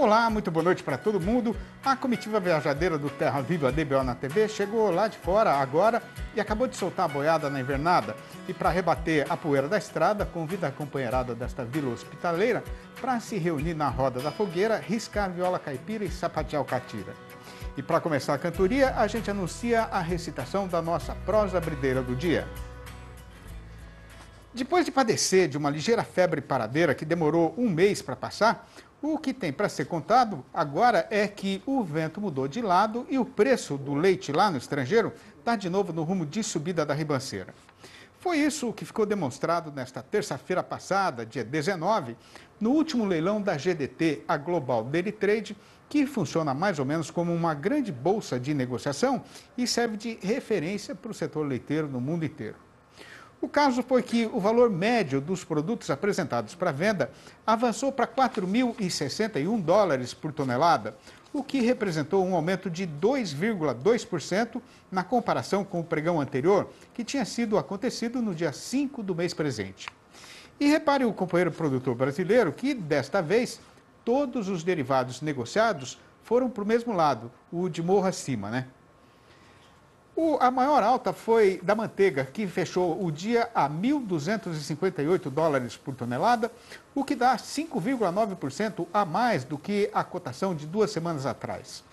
Olá, muito boa noite para todo mundo. A comitiva viajadeira do Terra Viva DBO na TV chegou lá de fora agora e acabou de soltar a boiada na invernada. E para rebater a poeira da estrada, convida a companheirada desta vila hospitaleira para se reunir na roda da fogueira, riscar a viola caipira e sapatear o catira. E para começar a cantoria, a gente anuncia a recitação da nossa prosa brideira do dia. Depois de padecer de uma ligeira febre paradeira que demorou um mês para passar, o que tem para ser contado agora é que o vento mudou de lado e o preço do leite lá no estrangeiro está de novo no rumo de subida da ribanceira. Foi isso que ficou demonstrado nesta terça-feira passada, dia 19, no último leilão da GDT, a Global Daily Trade, que funciona mais ou menos como uma grande bolsa de negociação e serve de referência para o setor leiteiro no mundo inteiro. O caso foi que o valor médio dos produtos apresentados para venda avançou para 4.061 dólares por tonelada, o que representou um aumento de 2,2% na comparação com o pregão anterior, que tinha sido acontecido no dia 5 do mês presente. E repare o companheiro produtor brasileiro que, desta vez, todos os derivados negociados foram para o mesmo lado, o de morro acima, né? O, a maior alta foi da manteiga, que fechou o dia a 1.258 dólares por tonelada, o que dá 5,9% a mais do que a cotação de duas semanas atrás.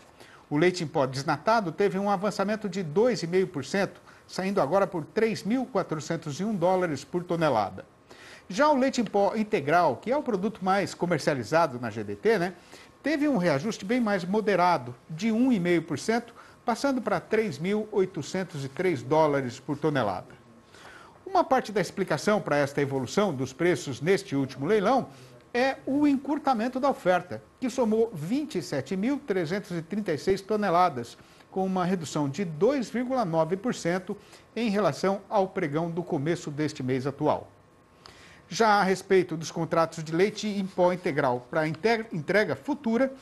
O leite em pó desnatado teve um avançamento de 2,5%, saindo agora por 3.401 dólares por tonelada. Já o leite em pó integral, que é o produto mais comercializado na GDT, né, teve um reajuste bem mais moderado, de 1,5%, passando para 3.803 dólares por tonelada. Uma parte da explicação para esta evolução dos preços neste último leilão é o encurtamento da oferta, que somou 27.336 toneladas, com uma redução de 2,9% em relação ao pregão do começo deste mês atual. Já a respeito dos contratos de leite em pó integral para entrega futura,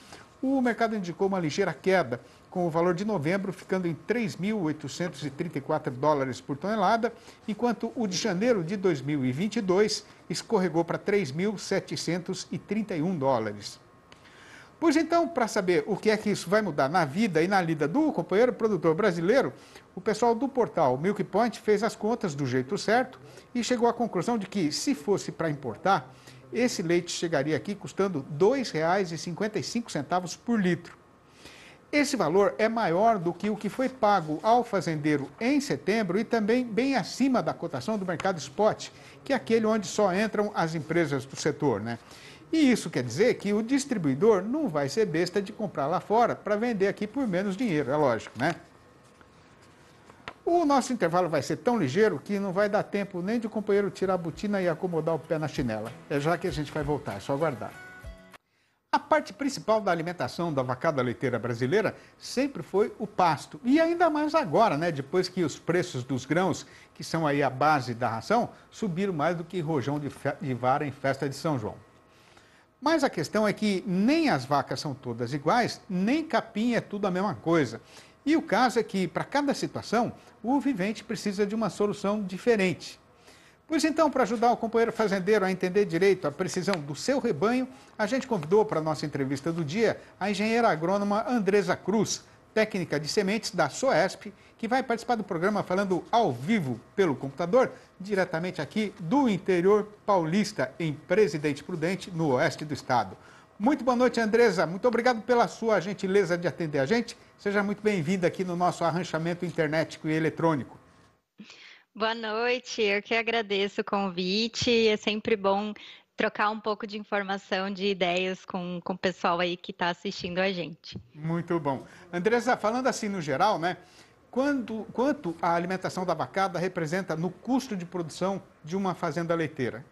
o mercado indicou uma ligeira queda, com o valor de novembro ficando em 3.834 dólares por tonelada, enquanto o de janeiro de 2022 escorregou para 3.731 dólares. Pois então, para saber o que é que isso vai mudar na vida e na lida do companheiro produtor brasileiro, o pessoal do portal Milk Point fez as contas do jeito certo e chegou à conclusão de que, se fosse para importar, esse leite chegaria aqui custando R$ 2,55 por litro. Esse valor é maior do que o que foi pago ao fazendeiro em setembro e também bem acima da cotação do mercado spot, que é aquele onde só entram as empresas do setor, né? E isso quer dizer que o distribuidor não vai ser besta de comprar lá fora para vender aqui por menos dinheiro, é lógico, né? O nosso intervalo vai ser tão ligeiro que não vai dar tempo nem de o companheiro tirar a botina e acomodar o pé na chinela. É já que a gente vai voltar, é só aguardar. A parte principal da alimentação da vacada leiteira brasileira sempre foi o pasto. E ainda mais agora, né? Depois que os preços dos grãos, que são aí a base da ração, subiram mais do que rojão de, de vara em festa de São João. Mas a questão é que nem as vacas são todas iguais, nem capim é tudo a mesma coisa. E o caso é que, para cada situação, o vivente precisa de uma solução diferente. Pois então, para ajudar o companheiro fazendeiro a entender direito a precisão do seu rebanho, a gente convidou para a nossa entrevista do dia a engenheira agrônoma Andresa Cruz, técnica de sementes da SOESP, que vai participar do programa falando ao vivo pelo computador, diretamente aqui do interior paulista, em Presidente Prudente, no oeste do estado. Muito boa noite, Andresa. Muito obrigado pela sua gentileza de atender a gente. Seja muito bem-vinda aqui no nosso arranchamento internético e eletrônico. Boa noite, eu que agradeço o convite. É sempre bom trocar um pouco de informação, de ideias com, com o pessoal aí que está assistindo a gente. Muito bom. Andressa, falando assim no geral, né? Quando, quanto a alimentação da vacada representa no custo de produção de uma fazenda leiteira?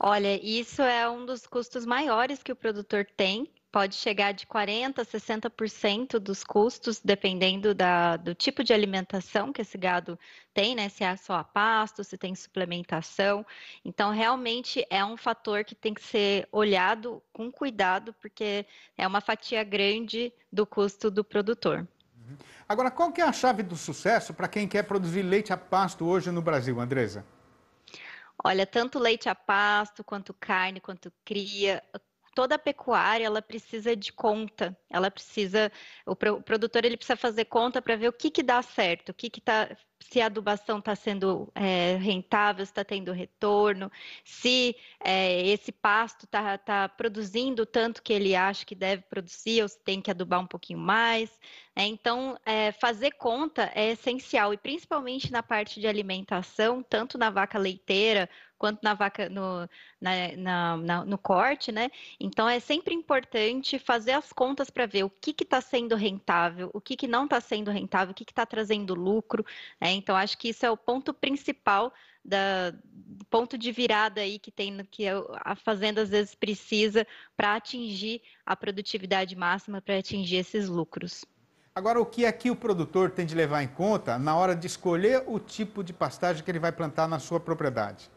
Olha, isso é um dos custos maiores que o produtor tem, pode chegar de 40% a 60% dos custos, dependendo da, do tipo de alimentação que esse gado tem, né? Se é só a pasto, se tem suplementação. Então, realmente é um fator que tem que ser olhado com cuidado, porque é uma fatia grande do custo do produtor. Uhum. Agora, qual que é a chave do sucesso para quem quer produzir leite a pasto hoje no Brasil, Andresa? Olha, tanto leite a pasto, quanto carne, quanto cria, toda a pecuária ela precisa de conta, ela precisa, o produtor ele precisa fazer conta para ver o que que dá certo, o que que tá, se a adubação está sendo é, rentável, se está tendo retorno, se é, esse pasto está tá produzindo tanto que ele acha que deve produzir ou se tem que adubar um pouquinho mais. Né? Então, é, fazer conta é essencial e principalmente na parte de alimentação, tanto na vaca leiteira quanto na vaca no, na, na, na, no corte, né? Então é sempre importante fazer as contas para ver o que está sendo rentável, o que, que não está sendo rentável, o que está trazendo lucro. Né? Então acho que isso é o ponto principal da ponto de virada aí que tem que a fazenda às vezes precisa para atingir a produtividade máxima, para atingir esses lucros. Agora, o que aqui é o produtor tem de levar em conta na hora de escolher o tipo de pastagem que ele vai plantar na sua propriedade?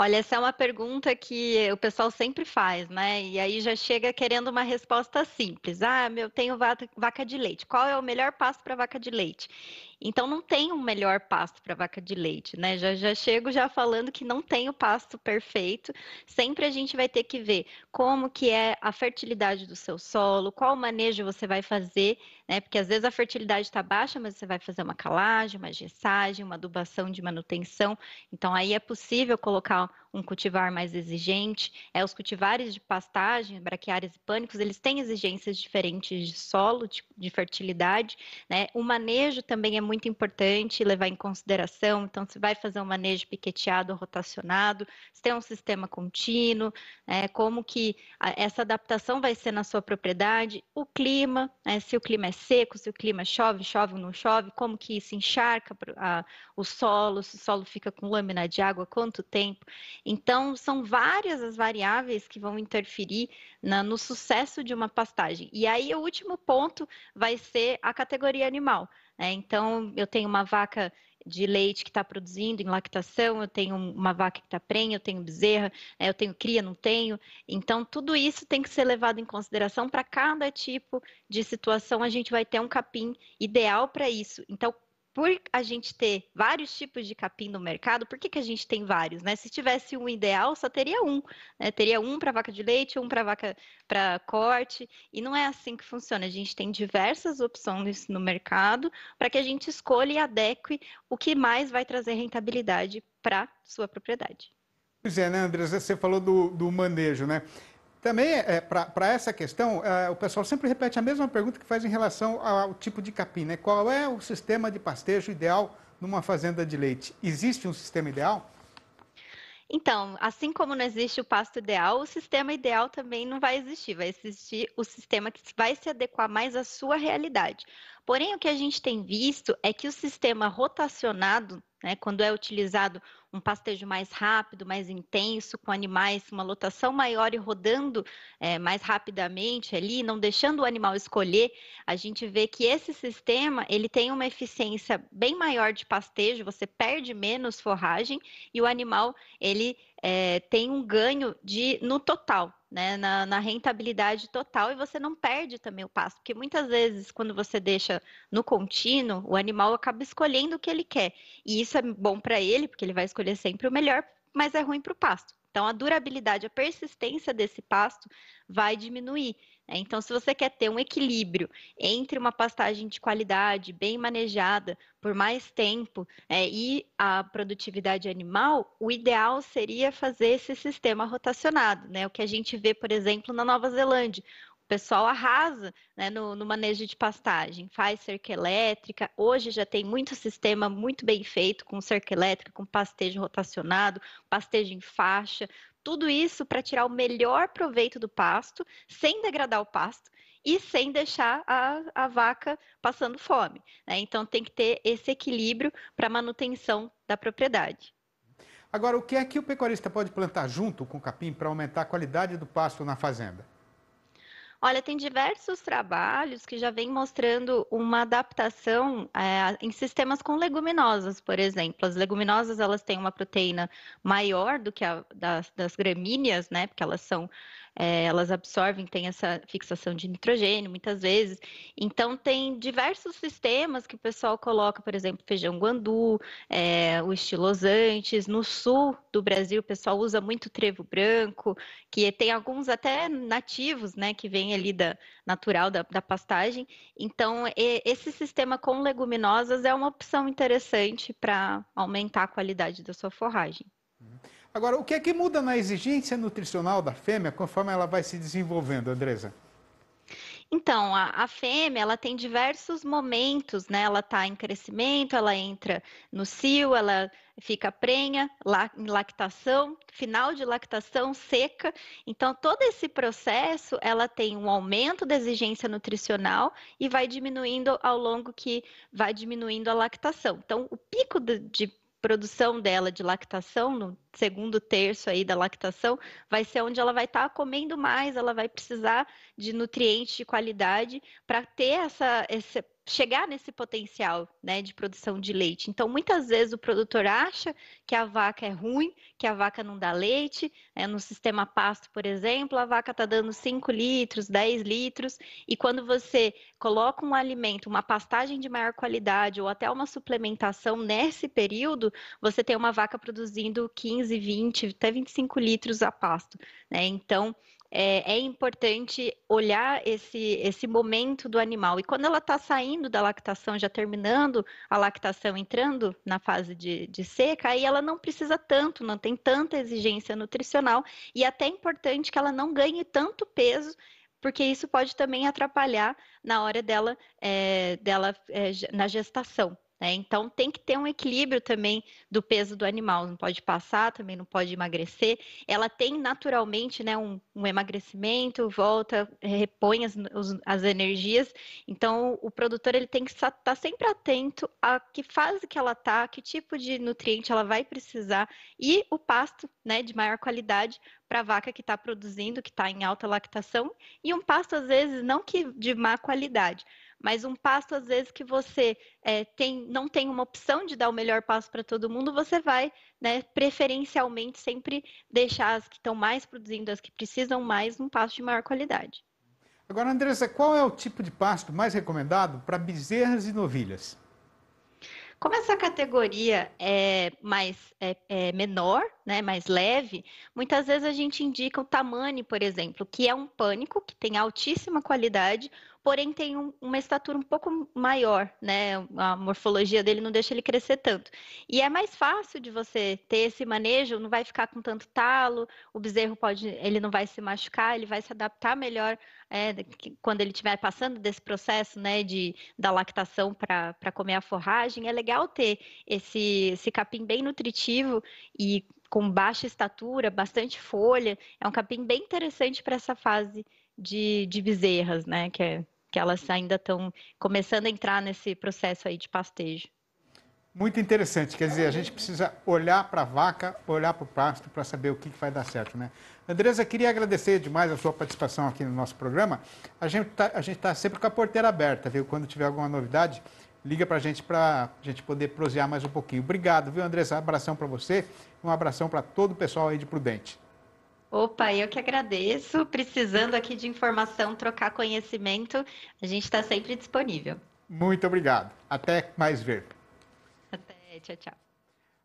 Olha, essa é uma pergunta que o pessoal sempre faz, né? E aí já chega querendo uma resposta simples. Ah, eu tenho vaca de leite. Qual é o melhor passo para vaca de leite? Então não tem um melhor pasto para vaca de leite, né? Já, já chego já falando que não tem o pasto perfeito. Sempre a gente vai ter que ver como que é a fertilidade do seu solo, qual manejo você vai fazer, né? Porque às vezes a fertilidade está baixa, mas você vai fazer uma calagem, uma gessagem, uma adubação de manutenção. Então aí é possível colocar um cultivar mais exigente. É, os cultivares de pastagem, braquiárias e pânicos, eles têm exigências diferentes de solo, de, de fertilidade. Né? O manejo também é muito importante levar em consideração. Então, se vai fazer um manejo piqueteado rotacionado, se tem um sistema contínuo, né? como que a, essa adaptação vai ser na sua propriedade, o clima, é, se o clima é seco, se o clima chove, chove ou não chove, como que se encharca a, o solo, se o solo fica com lâmina de água, quanto tempo. Então, são várias as variáveis que vão interferir na, no sucesso de uma pastagem. E aí, o último ponto vai ser a categoria animal. Né? Então, eu tenho uma vaca de leite que está produzindo em lactação, eu tenho uma vaca que está prenha, eu tenho bezerra, né? eu tenho cria, não tenho. Então, tudo isso tem que ser levado em consideração para cada tipo de situação. A gente vai ter um capim ideal para isso. Então, por a gente ter vários tipos de capim no mercado, por que, que a gente tem vários, né? Se tivesse um ideal, só teria um, né? Teria um para vaca de leite, um para vaca para corte, e não é assim que funciona. A gente tem diversas opções no mercado para que a gente escolha e adeque o que mais vai trazer rentabilidade para sua propriedade. Pois é, né, Andresa? Você falou do, do manejo, né? Também, é, é para essa questão, é, o pessoal sempre repete a mesma pergunta que faz em relação ao tipo de capim, né? Qual é o sistema de pastejo ideal numa fazenda de leite? Existe um sistema ideal? Então, assim como não existe o pasto ideal, o sistema ideal também não vai existir. Vai existir o sistema que vai se adequar mais à sua realidade. Porém, o que a gente tem visto é que o sistema rotacionado, né, quando é utilizado um pastejo mais rápido, mais intenso, com animais, uma lotação maior e rodando é, mais rapidamente ali, não deixando o animal escolher, a gente vê que esse sistema ele tem uma eficiência bem maior de pastejo, você perde menos forragem e o animal ele é, tem um ganho de no total, né, na, na, rentabilidade total e você não perde também o pasto, porque muitas vezes quando você deixa no contínuo, o animal acaba escolhendo o que ele quer e isso é bom para ele, porque ele vai escolher sempre o melhor, mas é ruim para o pasto. Então, a durabilidade, a persistência desse pasto vai diminuir. Né? Então, se você quer ter um equilíbrio entre uma pastagem de qualidade, bem manejada, por mais tempo, é, e a produtividade animal, o ideal seria fazer esse sistema rotacionado, né? O que a gente vê, por exemplo, na Nova Zelândia, pessoal arrasa né, no, no, manejo de pastagem, faz cerca elétrica. Hoje já tem muito sistema muito bem feito com cerca elétrica, com pastejo rotacionado, pastejo em faixa. Tudo isso para tirar o melhor proveito do pasto, sem degradar o pasto e sem deixar a, a vaca passando fome. Né? Então tem que ter esse equilíbrio para manutenção da propriedade. Agora, o que é que o pecuarista pode plantar junto com o capim para aumentar a qualidade do pasto na fazenda? Olha, tem diversos trabalhos que já vem mostrando uma adaptação é, em sistemas com leguminosas, por exemplo. As leguminosas elas têm uma proteína maior do que a das, das gramíneas, né? Porque elas são é, elas absorvem, tem essa fixação de nitrogênio muitas vezes. Então, tem diversos sistemas que o pessoal coloca, por exemplo, feijão guandu, é, os estilosantes. No sul do Brasil, o pessoal usa muito trevo branco, que tem alguns até nativos, né, que vem ali da natural da, da pastagem. Então, e, esse sistema com leguminosas é uma opção interessante para aumentar a qualidade da sua forragem. Agora, o que é que muda na exigência nutricional da fêmea conforme ela vai se desenvolvendo, Andresa? Então, a, a, fêmea, ela tem diversos momentos, né? Ela está em crescimento, ela entra no cio, ela fica prenha, lá em lactação, final de lactação, seca. Então, todo esse processo, ela tem um aumento da exigência nutricional e vai diminuindo ao longo que vai diminuindo a lactação. Então, o pico de, de produção dela de lactação, no segundo terço aí da lactação, vai ser onde ela vai estar tá comendo mais, ela vai precisar de nutrientes de qualidade para ter essa, essa chegar nesse potencial né, de produção de leite. Então, muitas vezes o produtor acha que a vaca é ruim, que a vaca não dá leite. Né? no sistema pasto, por exemplo, a vaca está dando 5 litros, 10 litros, e quando você coloca um alimento, uma pastagem de maior qualidade ou até uma suplementação nesse período, você tem uma vaca produzindo 15, 20, até 25 litros a pasto. Né? Então, é, é, importante olhar esse, esse momento do animal. E quando ela está saindo da lactação, já terminando a lactação, entrando na fase de, de seca, aí ela não precisa tanto, não tem tanta exigência nutricional. E até é importante que ela não ganhe tanto peso porque isso pode também atrapalhar na hora dela, é, dela é, na gestação. Né? Então tem que ter um equilíbrio também do peso do animal, não pode passar, também não pode emagrecer. Ela tem naturalmente né, um, um emagrecimento, volta, repõe as, as, energias. Então o produtor ele tem que estar tá sempre atento a que fase que ela está, que tipo de nutriente ela vai precisar e o pasto né, de maior qualidade para a vaca que está produzindo, que está em alta lactação, e um pasto às vezes não que de má qualidade mas um passo, às vezes, que você é, tem, não tem uma opção de dar o melhor passo para todo mundo, você vai, né, preferencialmente, sempre deixar as que estão mais produzindo, as que precisam mais, um passo de maior qualidade. Agora, Andressa, qual é o tipo de pasto mais recomendado para bezerras e novilhas? Como essa categoria é mais é, é menor, né, mais leve, muitas vezes a gente indica o tamanho, por exemplo, que é um pânico que tem altíssima qualidade, porém tem um, uma estatura um pouco maior, né? A morfologia dele não deixa ele crescer tanto. E é mais fácil de você ter esse manejo, não vai ficar com tanto talo, o bezerro pode, ele não vai se machucar, ele vai se adaptar melhor é, quando ele estiver passando desse processo, né, de, da lactação para comer a forragem. É legal ter esse, esse capim bem nutritivo e com baixa estatura, bastante folha. É um capim bem interessante para essa fase de, de bezerras, né? Que, é, que elas ainda estão começando a entrar nesse processo aí de pastejo. Muito interessante, quer dizer, a gente precisa olhar para a vaca, olhar para o pasto para saber o que, que vai dar certo, né? Andresa, queria agradecer demais a sua participação aqui no nosso programa. A gente está tá sempre com a porteira aberta, viu? Quando tiver alguma novidade, liga para a gente para a gente poder prosear mais um pouquinho. Obrigado, viu, Andresa, Abração para você, um abração para todo o pessoal aí de Prudente. Opa, eu que agradeço. Precisando aqui de informação, trocar conhecimento, a gente está sempre disponível. Muito obrigado. Até mais ver. Até, tchau, tchau.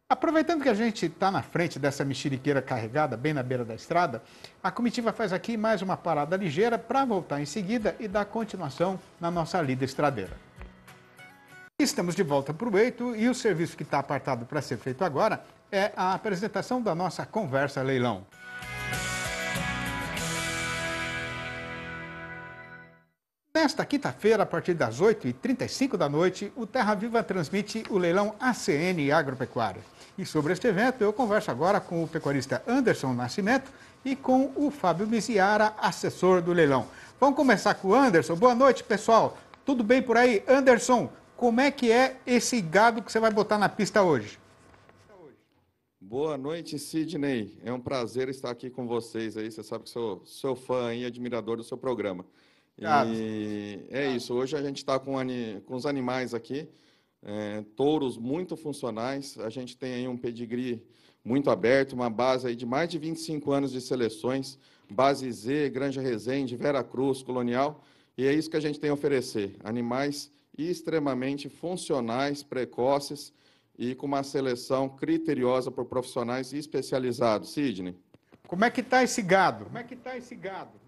Aproveitando que a gente está na frente dessa mexeriqueira carregada, bem na beira da estrada, a comitiva faz aqui mais uma parada ligeira para voltar em seguida e dar continuação na nossa lida estradeira. Estamos de volta para o Eito e o serviço que está apartado para ser feito agora é a apresentação da nossa conversa leilão. Nesta quinta-feira, a partir das 8h35 da noite, o Terra Viva transmite o leilão ACN Agropecuário. E sobre este evento, eu converso agora com o pecuarista Anderson Nascimento e com o Fábio Miziara, assessor do leilão. Vamos começar com o Anderson. Boa noite, pessoal. Tudo bem por aí? Anderson, como é que é esse gado que você vai botar na pista hoje? Boa noite, Sidney. É um prazer estar aqui com vocês aí. Você sabe que sou, sou fã e admirador do seu programa. E é isso. Hoje a gente está com, com, os animais aqui, é, touros muito funcionais. A gente tem aí um pedigree muito aberto, uma base aí de mais de 25 anos de seleções, base Z, Granja Resende, Vera Cruz, Colonial. E é isso que a gente tem a oferecer: animais extremamente funcionais, precoces e com uma seleção criteriosa por profissionais especializados. Sidney. Como é que está esse gado? Como é que está esse gado?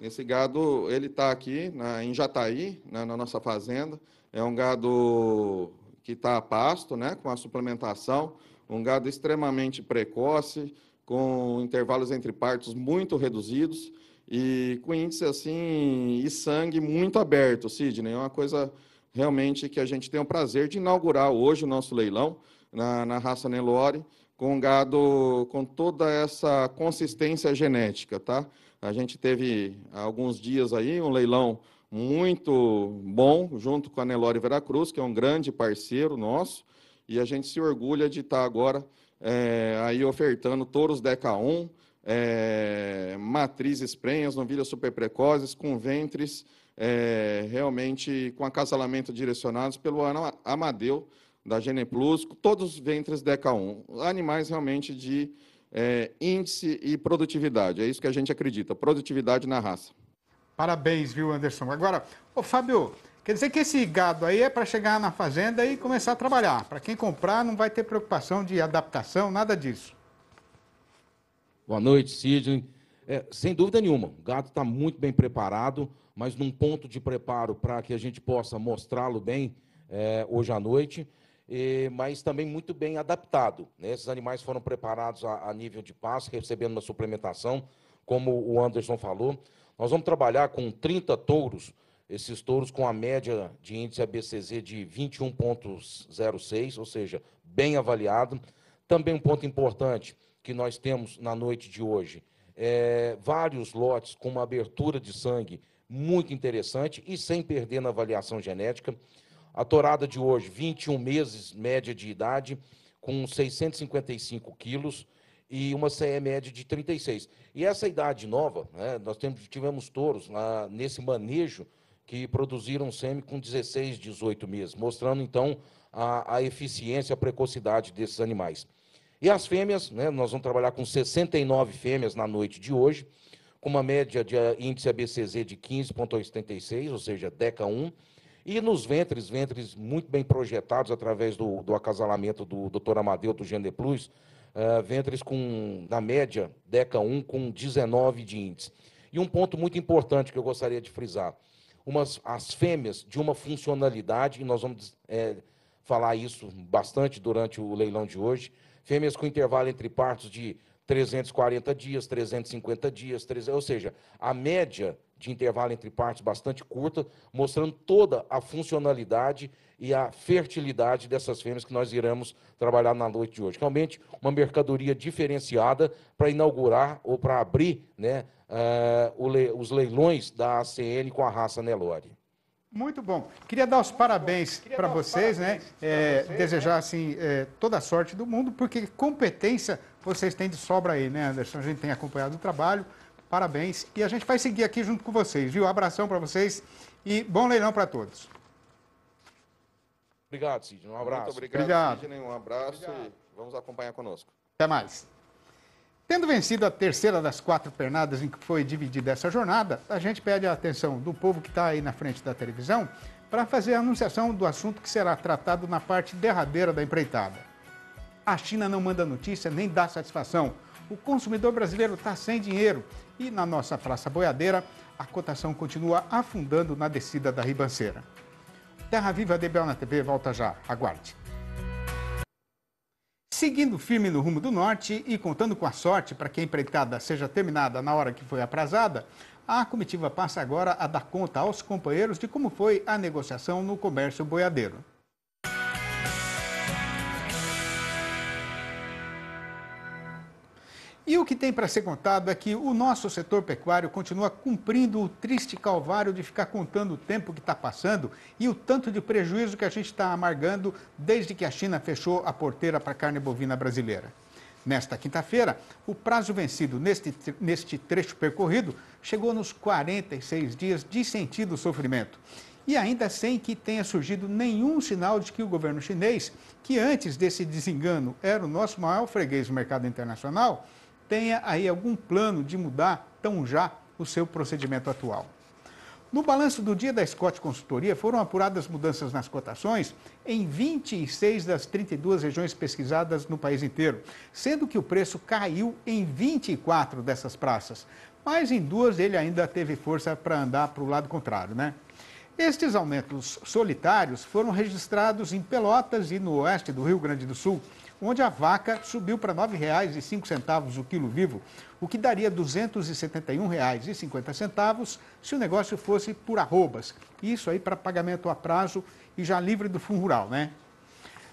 Esse gado ele está aqui na, em Jataí, na, né, na nossa fazenda. É um gado que está a pasto, né, com a suplementação, um gado extremamente precoce, com intervalos entre partos muito reduzidos e com índice assim e sangue muito aberto, Sidney. É uma coisa realmente que a gente tem o prazer de inaugurar hoje o nosso leilão na, na raça Nelore, com um gado com toda essa consistência genética, tá? A gente teve há alguns dias aí um leilão muito bom, junto com a Nelore Veracruz, que é um grande parceiro nosso, e a gente se orgulha de estar agora é, aí ofertando touros Deca 1, é, matrizes prenhas, novilhas super com ventres é, realmente com acasalamento direcionados pelo Amadeu da Gene Plus, todos os ventres Deca 1, animais realmente de é, índice e produtividade. É isso que a gente acredita, produtividade na raça. Parabéns, viu, Anderson? Agora, ô Fábio, quer dizer que esse gado aí é para chegar na fazenda e começar a trabalhar. Para quem comprar, não vai ter preocupação de adaptação, nada disso. Boa noite, Sidney. É, sem dúvida nenhuma, o gado está muito bem preparado, mas num ponto de preparo para que a gente possa mostrá-lo bem é, hoje à noite eh, mas também muito bem adaptado. Né? Esses animais foram preparados a, a nível de pasto, recebendo uma suplementação, como o Anderson falou. Nós vamos trabalhar com 30 touros, esses touros com a média de índice ABCZ de 21,06, ou seja, bem avaliado. Também um ponto importante que nós temos na noite de hoje, é, vários lotes com uma abertura de sangue muito interessante e sem perder na avaliação genética. A tourada de hoje, 21 meses média de idade, com 655 quilos e uma CE média de 36. E essa idade nova, né, nós temos, tivemos touros nesse manejo que produziram sêmen com 16, 18 meses, mostrando então a, a eficiência, a precocidade desses animais. E as fêmeas, né, nós vamos trabalhar com 69 fêmeas na noite de hoje, com uma média de índice ABCZ de 15,86, ou seja, DECA 1, e nos ventres, ventres muito bem projetados através do, do acasalamento do Dr. Amadeu do Gene Plus, uh, ventres com, na média, DECA 1 com 19 de índice. E um ponto muito importante que eu gostaria de frisar: umas, as fêmeas de uma funcionalidade, e nós vamos é, falar isso bastante durante o leilão de hoje, fêmeas com intervalo entre partos de 340 dias, 350 dias, ou seja, a média de intervalo entre partes bastante curta, mostrando toda a funcionalidade e a fertilidade dessas fêmeas que nós iremos trabalhar na noite de hoje. Realmente, uma mercadoria diferenciada para inaugurar ou para abrir né, uh, le, os leilões da ACN com a raça Nelore. Muito bom. Queria dar os parabéns para vocês, né? É, vocês, né? desejar né? assim é, toda a sorte do mundo, porque competência vocês têm de sobra aí, né, Anderson? A gente tem acompanhado o trabalho. Parabéns. E a gente vai seguir aqui junto com vocês, viu? Abração para vocês e bom leilão para todos. Obrigado, Cid. Um abraço. Muito obrigado, obrigado. Um abraço obrigado. e vamos acompanhar conosco. Até mais. Tendo vencido a terceira das quatro pernadas em que foi dividida essa jornada, a gente pede a atenção do povo que está aí na frente da televisão para fazer a anunciação do assunto que será tratado na parte derradeira da empreitada. A China não manda notícia nem dá satisfação. O consumidor brasileiro está sem dinheiro e na nossa Praça Boiadeira, a cotação continua afundando na descida da ribanceira. Terra Viva DBL na TV volta já. Aguarde. Seguindo firme no rumo do norte e contando com a sorte para que a empreitada seja terminada na hora que foi aprazada, a comitiva passa agora a dar conta aos companheiros de como foi a negociação no comércio boiadeiro. E o que tem para ser contado é que o nosso setor pecuário continua cumprindo o triste calvário de ficar contando o tempo que está passando e o tanto de prejuízo que a gente está amargando desde que a China fechou a porteira para a carne bovina brasileira. Nesta quinta-feira, o prazo vencido neste, neste trecho percorrido chegou nos 46 dias de sentido sofrimento e ainda sem que tenha surgido nenhum sinal de que o governo chinês, que antes desse desengano era o nosso maior freguês no mercado internacional, tenha aí algum plano de mudar tão já o seu procedimento atual. No balanço do dia da Scott Consultoria, foram apuradas mudanças nas cotações em 26 das 32 regiões pesquisadas no país inteiro, sendo que o preço caiu em 24 dessas praças. Mas em duas ele ainda teve força para andar para o lado contrário, né? Estes aumentos solitários foram registrados em Pelotas e no oeste do Rio Grande do Sul, onde a vaca subiu para R$ 9,05 o quilo vivo, o que daria R$ 271,50 se o negócio fosse por arrobas. Isso aí para pagamento a prazo e já livre do fundo rural, né?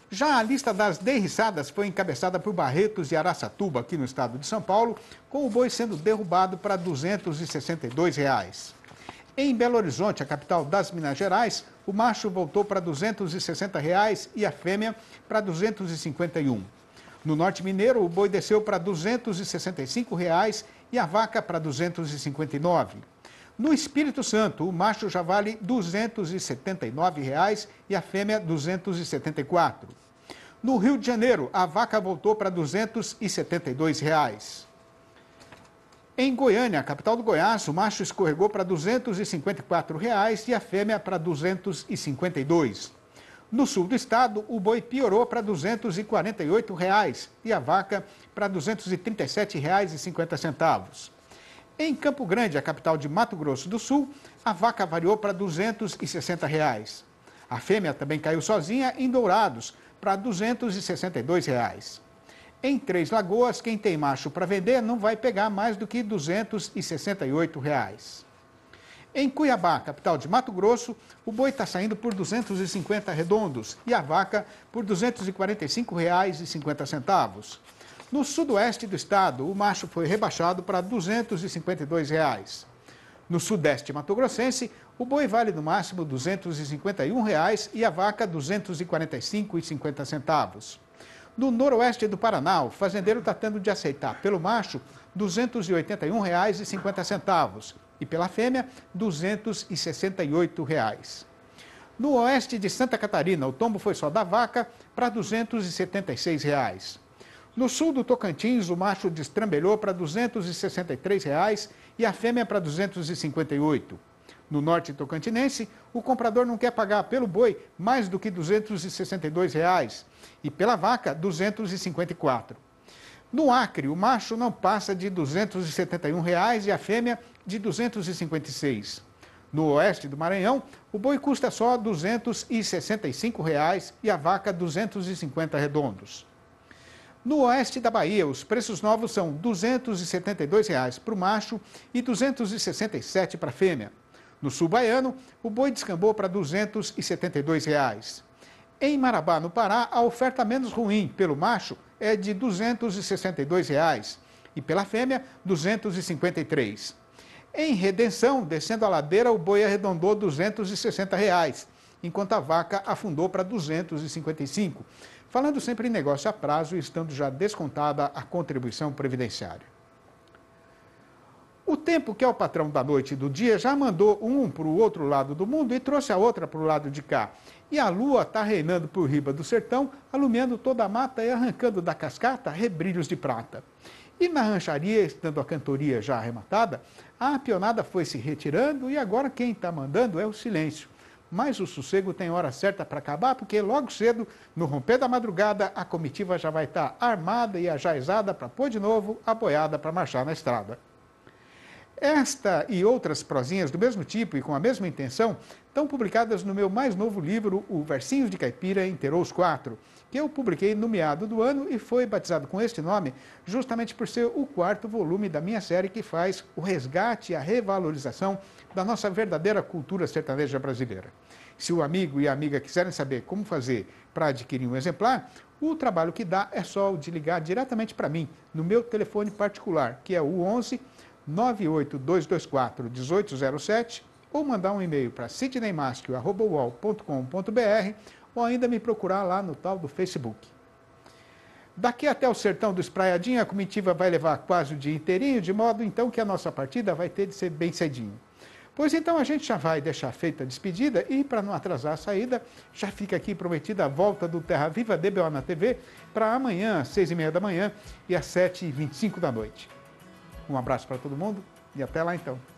Já a lista das derriçadas foi encabeçada por Barretos e Araçatuba, aqui no estado de São Paulo, com o boi sendo derrubado para R$ 262. Em Belo Horizonte, a capital das Minas Gerais, o macho voltou para R$ 260 reais e a fêmea para R$ 251. No Norte Mineiro, o boi desceu para R$ 265 reais e a vaca para R$ 259. No Espírito Santo, o macho já vale R$ 279 reais e a fêmea R$ 274. No Rio de Janeiro, a vaca voltou para R$ 272. Reais. Em Goiânia, capital do Goiás, o macho escorregou para R$ 254 reais, e a fêmea para R$ 252. No sul do estado, o boi piorou para R$ 248 reais, e a vaca para R$ 237,50. Em Campo Grande, a capital de Mato Grosso do Sul, a vaca variou para R$ 260. Reais. A fêmea também caiu sozinha em Dourados, para R$ 262. Reais. Em Três Lagoas, quem tem macho para vender não vai pegar mais do que R$ 268. Reais. Em Cuiabá, capital de Mato Grosso, o boi está saindo por 250 redondos e a vaca por R$ 245,50. No sudoeste do estado, o macho foi rebaixado para R$ 252. Reais. No sudeste mato-grossense, o boi vale no máximo R$ 251 reais e a vaca R$ 245,50. No noroeste do Paraná, o fazendeiro está tendo de aceitar pelo macho R$ 281,50 e pela fêmea R$ 268. Reais. No oeste de Santa Catarina, o tombo foi só da vaca para R$ 276. Reais. No sul do Tocantins, o macho destrambelhou para R$ 263 reais e a fêmea para R$ 258 no norte tocantinense, o comprador não quer pagar pelo boi mais do que R$ 262 reais, e pela vaca R$ 254. No Acre, o macho não passa de R$ 271,00 reais, e a fêmea de R$ 256. No oeste do Maranhão, o boi custa só R$ 265,00 reais, e a vaca R$ 250 redondos. No oeste da Bahia, os preços novos são R$ 272,00 reais para o macho e R$ 267,00 para a fêmea. No sul baiano, o boi descambou para R$ 272. Reais. Em Marabá, no Pará, a oferta menos ruim pelo macho é de R$ 262 reais, e pela fêmea, R$ 253. Em Redenção, descendo a ladeira, o boi arredondou R$ 260, reais, enquanto a vaca afundou para R$ 255. Falando sempre em negócio a prazo, estando já descontada a contribuição previdenciária. O tempo, que é o patrão da noite e do dia, já mandou um para o outro lado do mundo e trouxe a outra para o lado de cá. E a lua está reinando por riba do sertão, alumiando toda a mata e arrancando da cascata rebrilhos de prata. E na rancharia, estando a cantoria já arrematada, a pionada foi se retirando e agora quem está mandando é o silêncio. Mas o sossego tem hora certa para acabar, porque logo cedo, no romper da madrugada, a comitiva já vai estar tá armada e ajaizada para pôr de novo a boiada para marchar na estrada. Esta e outras prosinhas do mesmo tipo e com a mesma intenção estão publicadas no meu mais novo livro, O Versinhos de Caipira Inteirou os Quatro, que eu publiquei no meado do ano e foi batizado com este nome justamente por ser o quarto volume da minha série que faz o resgate e a revalorização da nossa verdadeira cultura sertaneja brasileira. Se o amigo e a amiga quiserem saber como fazer para adquirir um exemplar, o trabalho que dá é só o de ligar diretamente para mim, no meu telefone particular, que é o 11 98224-1807 ou mandar um e-mail para sidneymasquio.com.br ou ainda me procurar lá no tal do Facebook. Daqui até o sertão do Espraiadinho, a comitiva vai levar quase o dia inteirinho, de modo então que a nossa partida vai ter de ser bem cedinho. Pois então a gente já vai deixar feita a despedida e, para não atrasar a saída, já fica aqui prometida a volta do Terra Viva DBO na TV para amanhã, às seis e meia da manhã e às sete e vinte e cinco da noite. Um abraço para todo mundo e até lá então.